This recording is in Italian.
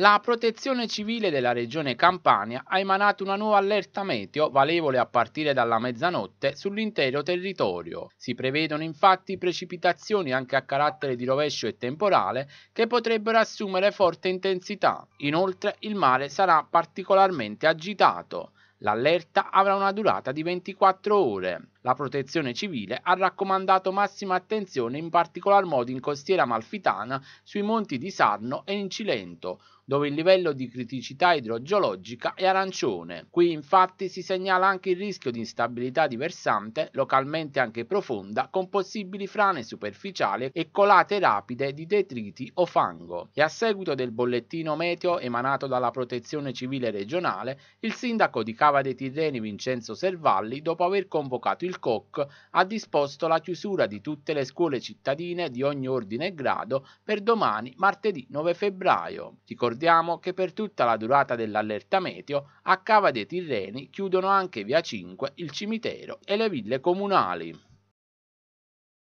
La protezione civile della regione Campania ha emanato una nuova allerta meteo valevole a partire dalla mezzanotte sull'intero territorio. Si prevedono infatti precipitazioni anche a carattere di rovescio e temporale che potrebbero assumere forte intensità. Inoltre il mare sarà particolarmente agitato. L'allerta avrà una durata di 24 ore. La protezione civile ha raccomandato massima attenzione in particolar modo in costiera malfitana, sui monti di Sarno e in Cilento, dove il livello di criticità idrogeologica è arancione. Qui infatti si segnala anche il rischio di instabilità di versante, localmente anche profonda, con possibili frane superficiali e colate rapide di detriti o fango. E a seguito del bollettino meteo emanato dalla Protezione Civile regionale, il sindaco di Cabo Cava dei Tirreni Vincenzo Servalli, dopo aver convocato il COC, ha disposto la chiusura di tutte le scuole cittadine di ogni ordine e grado per domani, martedì 9 febbraio. Ricordiamo che per tutta la durata dell'allerta meteo, a Cava dei Tirreni chiudono anche via 5, il cimitero e le ville comunali.